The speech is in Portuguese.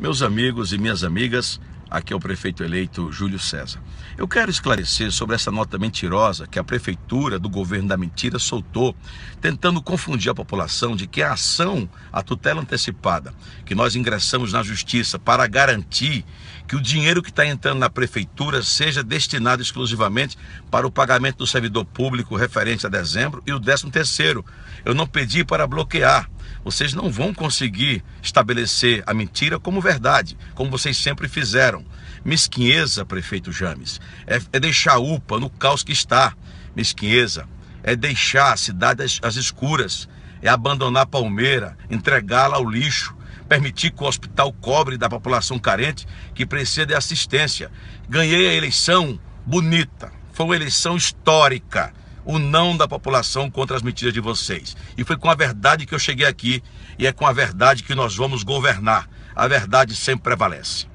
Meus amigos e minhas amigas, aqui é o prefeito eleito Júlio César. Eu quero esclarecer sobre essa nota mentirosa que a prefeitura do governo da mentira soltou, tentando confundir a população de que a ação, a tutela antecipada, que nós ingressamos na justiça para garantir que o dinheiro que está entrando na prefeitura seja destinado exclusivamente para o pagamento do servidor público referente a dezembro e o décimo terceiro. Eu não pedi para bloquear vocês não vão conseguir estabelecer a mentira como verdade, como vocês sempre fizeram. Mesquinheza, prefeito James, é, é deixar a UPA no caos que está. Mesquinheza é deixar a cidade às, às escuras, é abandonar Palmeira, entregá-la ao lixo permitir que o hospital cobre da população carente que precisa de assistência. Ganhei a eleição bonita, foi uma eleição histórica o não da população contra as mentiras de vocês. E foi com a verdade que eu cheguei aqui e é com a verdade que nós vamos governar. A verdade sempre prevalece.